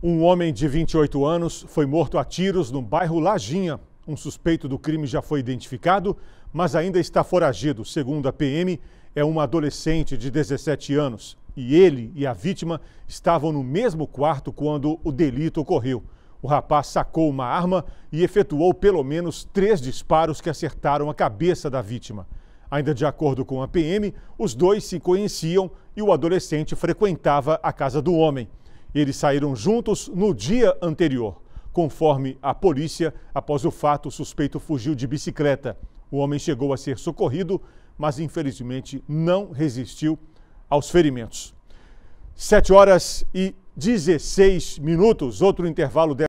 Um homem de 28 anos foi morto a tiros no bairro Lajinha. Um suspeito do crime já foi identificado, mas ainda está foragido. Segundo a PM, é um adolescente de 17 anos. E ele e a vítima estavam no mesmo quarto quando o delito ocorreu. O rapaz sacou uma arma e efetuou pelo menos três disparos que acertaram a cabeça da vítima. Ainda de acordo com a PM, os dois se conheciam e o adolescente frequentava a casa do homem. Eles saíram juntos no dia anterior. Conforme a polícia, após o fato, o suspeito fugiu de bicicleta. O homem chegou a ser socorrido, mas infelizmente não resistiu aos ferimentos. 7 horas e 16 minutos, outro intervalo dessa.